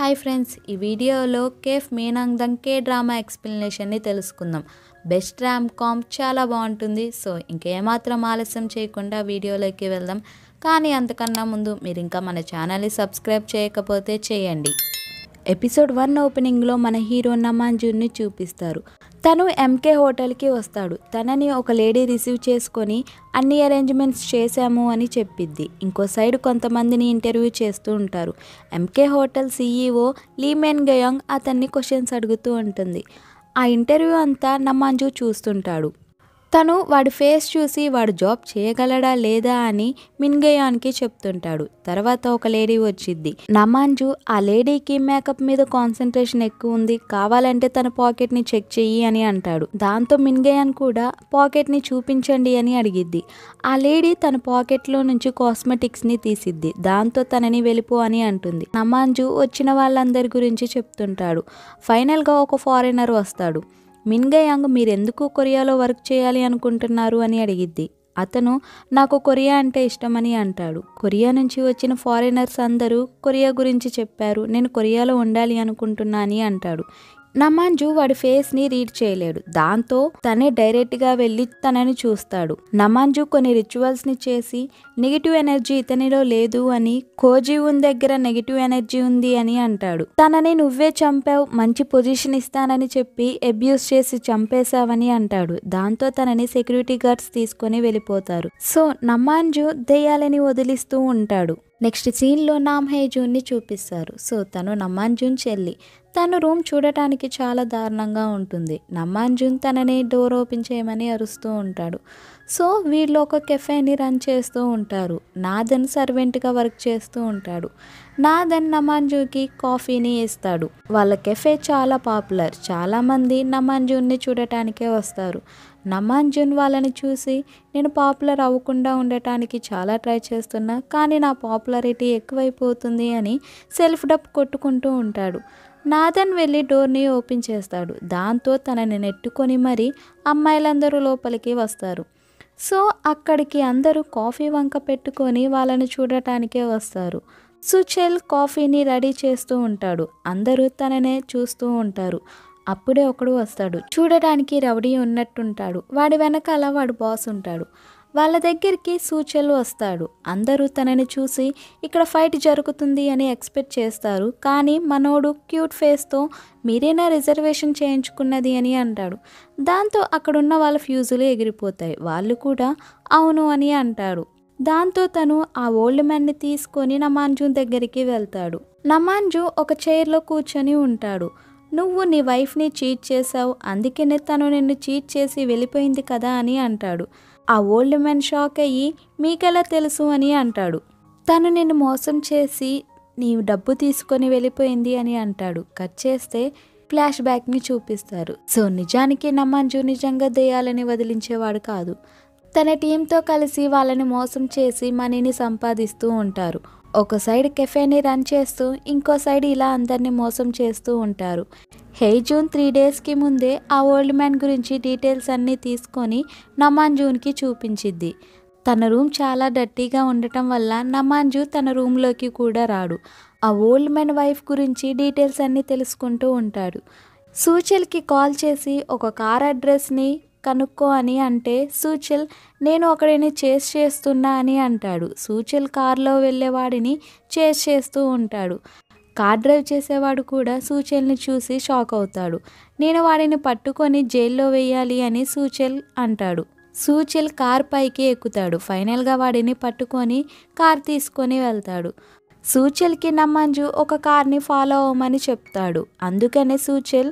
hi friends ఈ వీడియోలో cafe మీనాంగ్దంగ్ K drama ఎక్స్ప్లెనేషన్ని తెలుసుకుందాం బెస్ట్ ర్యామ్ కామ్ చాలా బాగుంటుంది సో ఇంకేమాత్రం ఆలస్యం చేయకుండా వీడియోలోకి వెళ్దాం కానీ అంతకన్నా ముందు మీరు ఇంకా మన ఛానల్ని సబ్స్క్రైబ్ చేయకపోతే చేయండి ఎపిసోడ్ వన్ ఓపెనింగ్లో మన హీరో నమాంజుని చూపిస్తారు తను ఎంకే హోటల్కి వస్తాడు తనని ఒక లేడీ రిసీవ్ చేసుకొని అన్ని అరేంజ్మెంట్స్ చేశాము అని చెప్పిద్ది ఇంకో సైడ్ కొంతమందిని ఇంటర్వ్యూ చేస్తూ ఉంటారు ఎంకే హోటల్ సీఈఓ లీమెన్ గయాంగ్ అతన్ని క్వశ్చన్స్ అడుగుతూ ఉంటుంది ఆ ఇంటర్వ్యూ అంతా నమాంజు చూస్తుంటాడు తను వాడి ఫేస్ చూసి వాడు జాబ్ చేయగలడా లేదా అని మిన్గయాన్కి చెప్తుంటాడు తర్వాత ఒక లేడీ వచ్చింది నమాంజు ఆ లేడీకి మేకప్ మీద కాన్సన్ట్రేషన్ ఎక్కువ ఉంది కావాలంటే తన పాకెట్ని చెక్ చెయ్యి అని అంటాడు దాంతో మిన్గయాన్ కూడా పాకెట్ని చూపించండి అని అడిగిద్ది ఆ లేడీ తన పాకెట్లో నుంచి కాస్మెటిక్స్ని తీసిద్ది దాంతో తనని వెలుపు అని అంటుంది నమాంజు వచ్చిన వాళ్ళందరి గురించి చెప్తుంటాడు ఫైనల్గా ఒక ఫారినర్ వస్తాడు మిన్గయాంగ్ మీరెందుకు కొరియాలో వర్క్ చేయాలి అనుకుంటున్నారు అని అడిగిద్ది అతను నాకు కొరియా అంటే ఇష్టమని అంటాడు కొరియా నుంచి వచ్చిన ఫారినర్స్ అందరూ కొరియా గురించి చెప్పారు నేను కొరియాలో ఉండాలి అనుకుంటున్నా అని అంటాడు నమాంజు వాడి ఫేస్ ని రీడ్ చేయలేడు దాంతో తనే డైరెక్ట్ గా వెళ్లి తనని చూస్తాడు నమాంజు కొన్ని రిచువల్స్ ని చేసి నెగిటివ్ ఎనర్జీ ఇతనిలో లేదు అని కోజీ ఉన్ దగ్గర నెగిటివ్ ఎనర్జీ ఉంది అని అంటాడు తనని నువ్వే చంపావు మంచి పొజిషన్ ఇస్తానని చెప్పి అబ్యూస్ చేసి చంపేశావని అంటాడు దాంతో తనని సెక్యూరిటీ గార్డ్స్ తీసుకొని వెళ్ళిపోతారు సో నమాంజు దెయ్యాలని వదిలిస్తూ ఉంటాడు నెక్స్ట్ సీన్లో నామ్ హే జూన్ని చూపిస్తారు సో తను నమాన్ జూన్ చెల్లి తను రూమ్ చూడటానికి చాలా దారుణంగా ఉంటుంది నమాన్ జూన్ తనని డోర్ ఓపెన్ చేయమని అరుస్తూ ఉంటాడు సో వీళ్ళు ఒక కెఫేని రన్ చేస్తూ ఉంటారు నాదన్ సర్వెంట్గా వర్క్ చేస్తూ ఉంటాడు నాదన్ నమాన్జూకి కాఫీని ఇస్తాడు వాళ్ళ కెఫే చాలా పాపులర్ చాలామంది నమాన్జున్ని చూడటానికే వస్తారు నమాంజున్ వాళ్ళని చూసి నేను పాపులర్ అవ్వకుండా ఉండటానికి చాలా ట్రై చేస్తున్నా కానీ నా పాపులారిటీ ఎక్కువైపోతుంది అని సెల్ఫ్ డప్ కొట్టుకుంటూ ఉంటాడు నాథన్ వెళ్ళి డోర్ని ఓపెన్ చేస్తాడు దాంతో తనని నెట్టుకొని మరీ అమ్మాయిలందరూ లోపలికి వస్తారు సో అక్కడికి అందరూ కాఫీ వంక పెట్టుకొని వాళ్ళని చూడటానికే వస్తారు సుచెల్ కాఫీని రెడీ చేస్తూ ఉంటాడు అందరూ తననే చూస్తూ ఉంటారు అప్పుడే ఒకడు వస్తాడు చూడడానికి రౌడీ ఉన్నట్టుంటాడు వాడి వెనకాల వాడు బాస్ ఉంటాడు వాళ్ళ దగ్గరికి సూచనలు వస్తాడు అందరూ తనని చూసి ఇక్కడ ఫైట్ జరుగుతుంది అని ఎక్స్పెక్ట్ చేస్తారు కానీ మనోడు క్యూట్ ఫేస్తో మీరేనా రిజర్వేషన్ చేయించుకున్నది అని అంటాడు దాంతో అక్కడున్న వాళ్ళ ఫ్యూజులు ఎగిరిపోతాయి వాళ్ళు కూడా అవును అని అంటాడు దాంతో తను ఆ ఓల్డ్ మ్యాన్ని తీసుకొని నమాంజు దగ్గరికి వెళ్తాడు నమాంజు ఒక చైర్లో కూర్చొని ఉంటాడు నువ్వు నీ వైఫ్ని చీట్ చేసావు అందుకనే తను నిన్ను చీట్ చేసి వెళ్ళిపోయింది కదా అని అంటాడు ఆ ఓల్డ్ మ్యాన్ షాక్ అయ్యి మీకెలా తెలుసు అని అంటాడు తను నిన్ను మోసం చేసి నీ డబ్బు తీసుకొని వెళ్ళిపోయింది అని అంటాడు కట్ చేస్తే ఫ్లాష్ బ్యాక్ని చూపిస్తారు సో నిజానికి నమ్మంజు నిజంగా దెయ్యాలని వదిలించేవాడు కాదు తన టీంతో కలిసి వాళ్ళని మోసం చేసి మనీని సంపాదిస్తూ ఉంటారు ఒక సైడ్ కెఫేని రన్ చేస్తూ ఇంకో సైడ్ ఇలా అందరినీ మోసం చేస్తూ ఉంటారు హే జూన్ త్రీ డేస్కి ముందే ఆ ఓల్డ్ మ్యాన్ గురించి డీటెయిల్స్ అన్నీ తీసుకొని నమాన్ జూన్కి చూపించిద్ది తన రూమ్ చాలా డర్టీగా ఉండటం వల్ల నమాంజు తన రూమ్లోకి కూడా రాడు ఆ ఓల్డ్ మ్యాన్ వైఫ్ గురించి డీటెయిల్స్ అన్నీ తెలుసుకుంటూ ఉంటాడు సూచల్కి కాల్ చేసి ఒక కార్ అడ్రస్ని కనుక్కో అని అంటే సూచల్ నేను ఒకడిని చేస్ చేస్తున్నా అని అంటాడు సూచల్ కారులో వెళ్ళేవాడిని చేస్ చేస్తూ ఉంటాడు కార్ డ్రైవ్ చేసేవాడు కూడా సూచల్ని చూసి షాక్ అవుతాడు నేను వాడిని పట్టుకొని జైల్లో వేయాలి అని సూచల్ అంటాడు సూచల్ కార్ పైకి ఎక్కుతాడు ఫైనల్గా వాడిని పట్టుకొని కార్ తీసుకొని వెళ్తాడు సూచల్కి నమ్మంజు ఒక కార్ని ఫాలో అవ్వమని చెప్తాడు అందుకనే సూచల్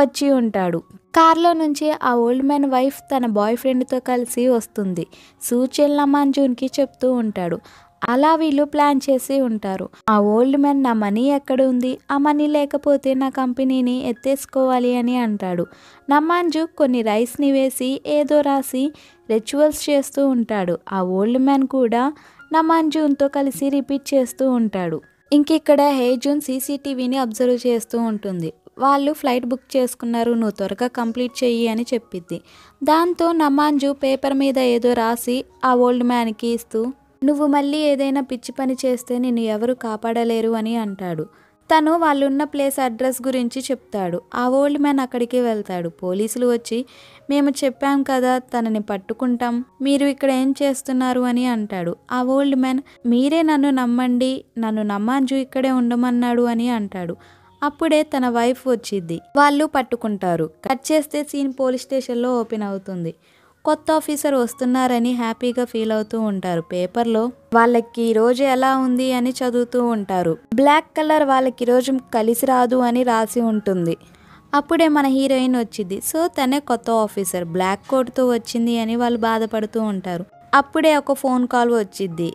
వచ్చి ఉంటాడు కార్లో నుంచి ఆ ఓల్డ్ మ్యాన్ వైఫ్ తన బాయ్ ఫ్రెండ్తో కలిసి వస్తుంది సూచెల్ నమాంజూన్కి చెప్తూ ఉంటాడు అలా వీళ్ళు ప్లాన్ చేసి ఉంటారు ఆ ఓల్డ్ మ్యాన్ నా మనీ ఎక్కడ ఉంది ఆ మనీ లేకపోతే నా కంపెనీని ఎత్తేసుకోవాలి అని అంటాడు నమ్మాంజు కొన్ని రైస్ని వేసి ఏదో రాసి రిచువల్స్ చేస్తూ ఉంటాడు ఆ ఓల్డ్ మ్యాన్ కూడా నమాంజూన్తో కలిసి రిపీట్ చేస్తూ ఉంటాడు ఇంకిక్కడ హేజున్ సీసీటీవీని అబ్జర్వ్ చేస్తూ ఉంటుంది వాళ్ళు ఫ్లైట్ బుక్ చేసుకున్నారు నువ్వు త్వరగా కంప్లీట్ చెయ్యి అని చెప్పిద్ది దాంతో నమాంజు పేపర్ మీద ఏదో రాసి ఆ ఓల్డ్ మ్యాన్కి ఇస్తూ నువ్వు మళ్ళీ ఏదైనా పిచ్చి పని చేస్తే నిన్ను ఎవరు కాపాడలేరు అని అంటాడు తను వాళ్ళున్న ప్లేస్ అడ్రస్ గురించి చెప్తాడు ఆ ఓల్డ్ మ్యాన్ అక్కడికి వెళ్తాడు పోలీసులు వచ్చి మేము చెప్పాం కదా తనని పట్టుకుంటాం మీరు ఇక్కడ ఏం చేస్తున్నారు అని అంటాడు ఆ ఓల్డ్ మ్యాన్ మీరే నన్ను నమ్మండి నన్ను నమ్మాంజు ఇక్కడే ఉండమన్నాడు అని అంటాడు అప్పుడే తన వైఫ్ వచ్చింది వాళ్ళు పట్టుకుంటారు కట్ చేస్తే సీన్ పోలీస్ స్టేషన్లో ఓపెన్ అవుతుంది కొత్త ఆఫీసర్ వస్తున్నారని హ్యాపీగా ఫీల్ అవుతూ ఉంటారు పేపర్లో వాళ్ళకి రోజు ఎలా ఉంది అని చదువుతూ ఉంటారు బ్లాక్ కలర్ వాళ్ళకి రోజు కలిసి రాదు అని రాసి ఉంటుంది అప్పుడే మన హీరోయిన్ వచ్చింది సో తనే కొత్త ఆఫీసర్ బ్లాక్ కోట్తో వచ్చింది అని వాళ్ళు బాధపడుతూ ఉంటారు అప్పుడే ఒక ఫోన్ కాల్ వచ్చింది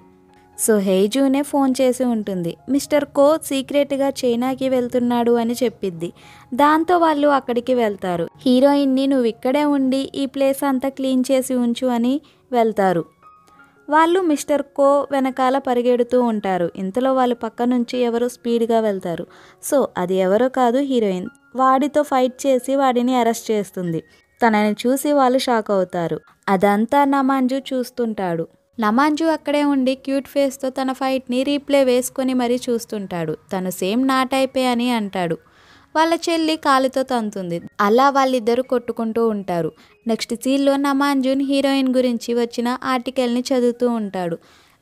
సో హెయిజూనే ఫోన్ చేసి ఉంటుంది మిస్టర్ కో సీక్రెట్గా చైనాకి వెళ్తున్నాడు అని చెప్పిద్ది దాంతో వాళ్ళు అక్కడికి వెళ్తారు హీరోయిన్ని నువ్వు ఇక్కడే ఉండి ఈ ప్లేస్ అంతా క్లీన్ చేసి ఉంచు అని వెళ్తారు వాళ్ళు మిస్టర్ కో వెనకాల పరిగెడుతూ ఉంటారు ఇంతలో వాళ్ళు పక్క నుంచి ఎవరో స్పీడ్గా వెళ్తారు సో అది ఎవరో కాదు హీరోయిన్ వాడితో ఫైట్ చేసి వాడిని అరెస్ట్ చేస్తుంది తనని చూసి వాళ్ళు షాక్ అవుతారు అదంతా మంజు చూస్తుంటాడు నమాంజు అక్కడే ఉండి క్యూట్ ఫేస్తో తన ఫైట్ని రీప్లే వేసుకొని మరీ చూస్తుంటాడు తను సేమ్ నాట్ అయిపోయి అని అంటాడు వాళ్ళ చెల్లి కాలుతో తంతుంది అలా వాళ్ళిద్దరూ కొట్టుకుంటూ ఉంటారు నెక్స్ట్ సీన్లో నమాంజున్ హీరోయిన్ గురించి వచ్చిన ఆర్టికల్ని చదువుతూ ఉంటాడు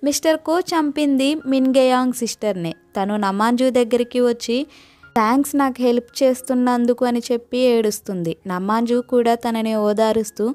మిస్టర్ కో చంపింది మిన్గేయాంగ్ సిస్టర్నే తను నమాంజు దగ్గరికి వచ్చి థ్యాంక్స్ నాకు హెల్ప్ చేస్తున్నందుకు అని చెప్పి ఏడుస్తుంది నమ్మాంజు కూడా తనని ఓదారుస్తూ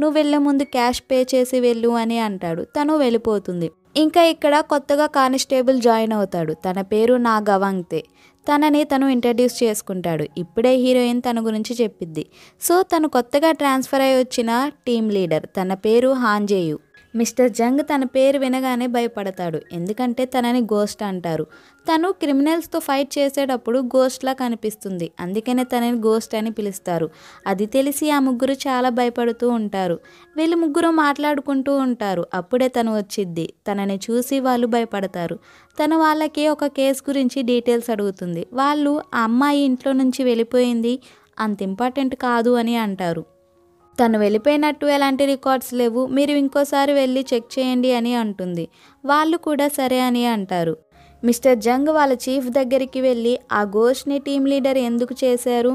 నువ్వు వెళ్ళే ముందు క్యాష్ పే చేసి వెళ్ళు అని అంటాడు తను వెళ్ళిపోతుంది ఇంకా ఇక్కడ కొత్తగా కానిస్టేబుల్ జాయిన్ అవుతాడు తన పేరు నా గవాంగ్తే తనని తను ఇంట్రడ్యూస్ చేసుకుంటాడు ఇప్పుడే హీరోయిన్ తన గురించి చెప్పిద్ది సో తను కొత్తగా ట్రాన్స్ఫర్ అయి వచ్చిన టీం లీడర్ తన పేరు హాంజేయు మిస్టర్ జంగ్ తన పేరు వినగానే భయపడతాడు ఎందుకంటే తనని గోస్ట్ అంటారు తను క్రిమినల్స్తో ఫైట్ చేసేటప్పుడు గోస్ట్లా కనిపిస్తుంది అందుకనే తనని గోస్ట్ అని పిలుస్తారు అది తెలిసి ఆ ముగ్గురు చాలా భయపడుతూ ఉంటారు వీళ్ళు ముగ్గురు మాట్లాడుకుంటూ ఉంటారు అప్పుడే తను వచ్చిద్ది తనని చూసి వాళ్ళు భయపడతారు తను వాళ్ళకి ఒక కేసు గురించి డీటెయిల్స్ అడుగుతుంది వాళ్ళు ఆ అమ్మాయి ఇంట్లో నుంచి వెళ్ళిపోయింది అంత ఇంపార్టెంట్ కాదు అని అంటారు తను వెళ్ళిపోయినట్టు ఎలాంటి రికార్డ్స్ లేవు మీరు ఇంకోసారి వెళ్ళి చెక్ చేయండి అని అంటుంది వాళ్ళు కూడా సరే అని అంటారు మిస్టర్ జంగ్ వాళ్ళ చీఫ్ దగ్గరికి వెళ్ళి ఆ ఘోష్ని టీం లీడర్ ఎందుకు చేశారు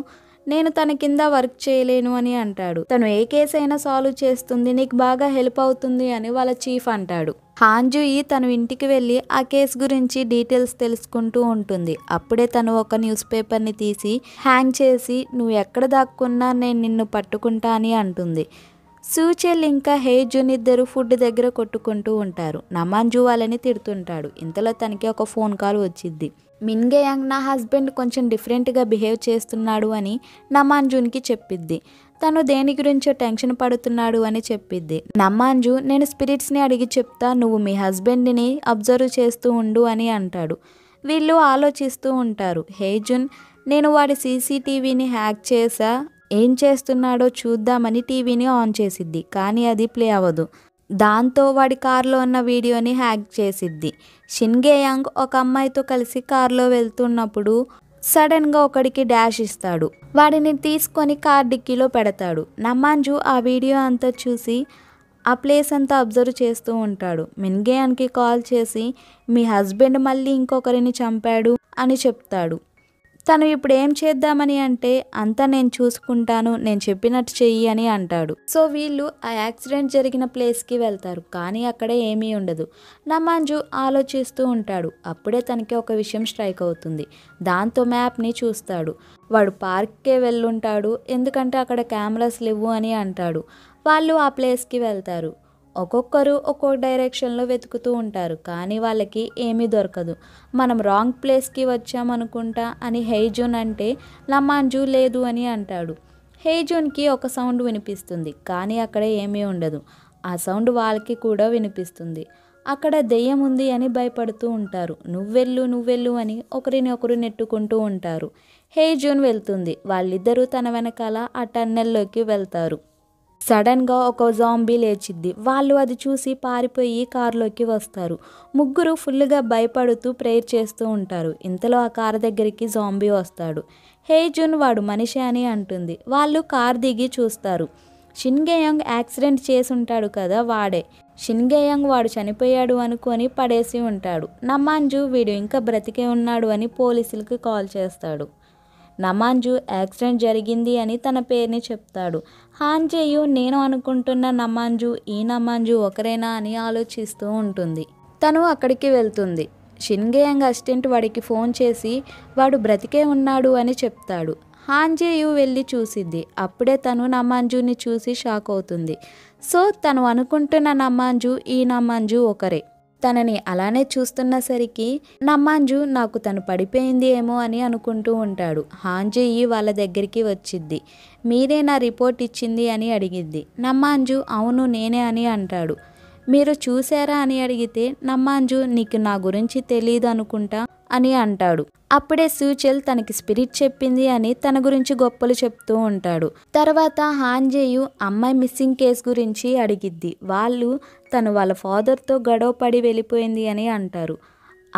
నేను తన కింద వర్క్ చేయలేను అని అంటాడు తను ఏ కేసు అయినా సాల్వ్ చేస్తుంది నీకు బాగా హెల్ప్ అవుతుంది అని వాళ్ళ చీఫ్ అంటాడు హాంజుయి తను ఇంటికి వెళ్ళి ఆ కేసు గురించి డీటెయిల్స్ తెలుసుకుంటూ ఉంటుంది అప్పుడే తను ఒక న్యూస్ పేపర్ని తీసి హ్యాంగ్ చేసి నువ్వు ఎక్కడ దాక్కున్నా నేను నిన్ను పట్టుకుంటా అని అంటుంది సూచెల్ ఇంకా హేజున్ ఇద్దరు ఫుడ్ దగ్గర కొట్టుకుంటూ ఉంటారు నమాంజు వాళ్ళని తిడుతుంటాడు ఇంతలో తనకి ఒక ఫోన్ కాల్ వచ్చింది మిన్గేయాంగ్ నా హస్బెండ్ కొంచెం డిఫరెంట్గా బిహేవ్ చేస్తున్నాడు అని నమాంజున్కి చెప్పిద్ది తను దేని గురించో టెన్షన్ పడుతున్నాడు అని చెప్పిద్ది నమ్మాంజు నేను స్పిరిట్స్ని అడిగి చెప్తా నువ్వు మీ హస్బెండ్ని అబ్జర్వ్ చేస్తూ ఉండు అని అంటాడు వీళ్ళు ఆలోచిస్తూ ఉంటారు హేజున్ నేను వాడి సీసీటీవీని హ్యాక్ చేసా ఏం చేస్తున్నాడో చూద్దామని టీవీని ఆన్ చేసిద్ది కానీ అది ప్లే అవ్వదు దాంతో వాడి కారులో ఉన్న వీడియోని హ్యాక్ చేసిద్ది షిన్గేయాంగ్ ఒక అమ్మాయితో కలిసి కారులో వెళ్తున్నప్పుడు సడన్గా ఒకడికి డాష్ ఇస్తాడు వాడిని తీసుకొని కార్ డిక్కీలో పెడతాడు నమ్మాంజు ఆ వీడియో అంతా చూసి ఆ ప్లేస్ అంతా అబ్జర్వ్ చేస్తూ ఉంటాడు మిన్గేయాన్కి కాల్ చేసి మీ హస్బెండ్ మళ్ళీ ఇంకొకరిని చంపాడు అని చెప్తాడు తను ఇప్పుడు ఏం చేద్దామని అంటే అంతా నేను చూసుకుంటాను నేను చెప్పినట్టు చెయ్యి అని అంటాడు సో వీళ్ళు ఆ యాక్సిడెంట్ జరిగిన ప్లేస్కి వెళ్తారు కానీ అక్కడ ఏమీ ఉండదు నమాంజు ఆలోచిస్తూ ఉంటాడు అప్పుడే తనకి ఒక విషయం స్ట్రైక్ అవుతుంది దాంతో మ్యాప్ని చూస్తాడు వాడు పార్క్కే వెళ్ళుంటాడు ఎందుకంటే అక్కడ కెమెరాస్ లేవు అని అంటాడు వాళ్ళు ఆ ప్లేస్కి వెళ్తారు ఒక్కొక్కరు ఒక్కొక్క డైరెక్షన్లో వెతుకుతూ ఉంటారు కానీ వాళ్ళకి ఏమీ దొరకదు మనం రాంగ్ ప్లేస్కి వచ్చామనుకుంటా అని హెయిజోన్ అంటే లమాంజు లేదు అని అంటాడు హెయిజోన్కి ఒక సౌండ్ వినిపిస్తుంది కానీ అక్కడ ఏమీ ఉండదు ఆ సౌండ్ వాళ్ళకి కూడా వినిపిస్తుంది అక్కడ దెయ్యం ఉంది అని భయపడుతూ ఉంటారు నువ్వెళ్ళు నువ్వెళ్ళు అని ఒకరిని ఒకరు నెట్టుకుంటూ ఉంటారు హే జూన్ వెళ్తుంది వాళ్ళిద్దరూ తన వెనకాల ఆ టన్నెల్లోకి వెళ్తారు సడన్గా ఒక జాంబీ లేచిద్ది వాళ్ళు అది చూసి పారిపోయి కారులోకి వస్తారు ముగ్గురు ఫుల్గా భయపడుతూ ప్రేయర్ చేస్తూ ఉంటారు ఇంతలో ఆ కారు దగ్గరికి జాంబీ వస్తాడు హే జున్ వాడు మనిషి అని అంటుంది వాళ్ళు కార్ దిగి చూస్తారు షిన్గేయంగ్ యాక్సిడెంట్ చేసి ఉంటాడు కదా వాడే షిన్గేయంగ్ వాడు చనిపోయాడు అనుకొని పడేసి ఉంటాడు నమాంజు వీడు ఇంకా బ్రతికే ఉన్నాడు అని పోలీసులకు కాల్ చేస్తాడు నమాంజు యాక్సిడెంట్ జరిగింది అని తన పేరుని చెప్తాడు హాంజేయు నేను అనుకుంటున్న నమాంజు ఈ నమాంజు ఒకరేనా అని ఆలోచిస్తూ ఉంటుంది తను అక్కడికి వెళ్తుంది షిన్గేయంగ్ అసిస్టెంట్ వాడికి ఫోన్ చేసి వాడు బ్రతికే ఉన్నాడు అని చెప్తాడు హాంజేయు వెళ్ళి చూసిద్ది అప్పుడే తను నమాంజుని చూసి షాక్ అవుతుంది సో తను అనుకుంటున్న నమాంజు ఈ నమాంజు ఒకరే తనని అలానే చూస్తున్న సరికి నమ్మాంజు నాకు తను పడిపోయింది ఏమో అని అనుకుంటూ ఉంటాడు హాంజేయి వాళ్ళ దగ్గరికి వచ్చింది మీరే నా రిపోర్ట్ ఇచ్చింది అని అడిగింది నమ్మాంజు అవును నేనే అని అంటాడు మీరు చూసారా అని అడిగితే నమ్మాంజు నీకు నా గురించి తెలియదు అనుకుంటా అని అంటాడు అప్పుడే సూచెల్ తనకి స్పిరిట్ చెప్పింది అని తన గురించి గొప్పలు చెప్తూ ఉంటాడు తర్వాత హాంజేయు అమ్మాయి మిస్సింగ్ కేసు గురించి అడిగిద్ది వాళ్ళు తను వాళ్ళ ఫాదర్తో గొడవ పడి వెళ్ళిపోయింది అని అంటారు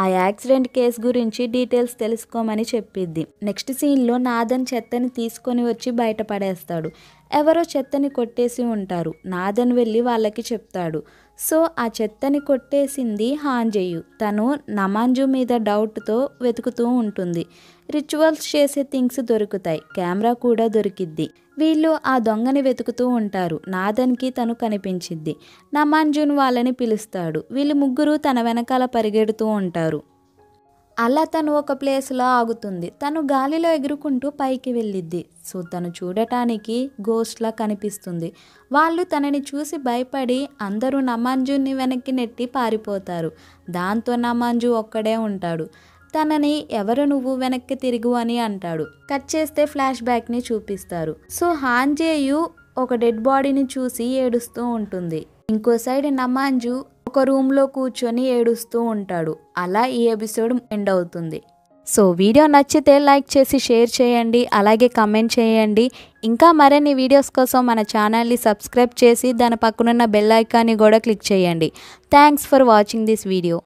ఆ యాక్సిడెంట్ కేసు గురించి డీటెయిల్స్ తెలుసుకోమని చెప్పిద్ది నెక్స్ట్ సీన్లో నాదన్ చెత్తని తీసుకొని వచ్చి బయటపడేస్తాడు ఎవరో చెత్తని కొట్టేసి ఉంటారు నాదన్ వెళ్ళి వాళ్ళకి చెప్తాడు సో ఆ చెత్తని కొట్టేసింది హాంజేయు తను నమాంజు మీద డౌట్తో వెతుకుతూ ఉంటుంది రిచువల్స్ చేసే థింగ్స్ దొరుకుతాయి కెమెరా కూడా దొరికిద్ది వీళ్ళు ఆ దొంగని వెతుకుతూ ఉంటారు నాదన్కి తను కనిపించింది నమాంజున్ వాళ్ళని పిలుస్తాడు వీళ్ళు ముగ్గురు తన వెనకాల పరిగెడుతూ ఉంటారు అలా తను ఒక ప్లేస్లో ఆగుతుంది తను గాలిలో ఎగురుకుంటూ పైకి వెళ్ళిద్ది సో తను చూడటానికి గోస్ట్లా కనిపిస్తుంది వాళ్ళు తనని చూసి భయపడి అందరూ నమాంజుని వెనక్కి నెట్టి పారిపోతారు దాంతో నమాంజు ఒక్కడే ఉంటాడు తనని ఎవరు నువ్వు వెనక్కి తిరుగు అని అంటాడు కట్ చేస్తే ఫ్లాష్ బ్యాక్ని చూపిస్తారు సో హాన్జేయు ఒక డెడ్ బాడీని చూసి ఏడుస్తూ ఉంటుంది ఇంకో సైడ్ నమాంజు ఒక రూమ్లో కూర్చొని ఏడుస్తూ ఉంటాడు అలా ఈ ఎపిసోడ్ ఎండ్ అవుతుంది సో వీడియో నచ్చితే లైక్ చేసి షేర్ చేయండి అలాగే కమెంట్ చేయండి ఇంకా మరిన్ని వీడియోస్ కోసం మన ఛానల్ని సబ్స్క్రైబ్ చేసి దాని పక్కనున్న బెల్ ఐకాన్ని కూడా క్లిక్ చేయండి thanks for watching this video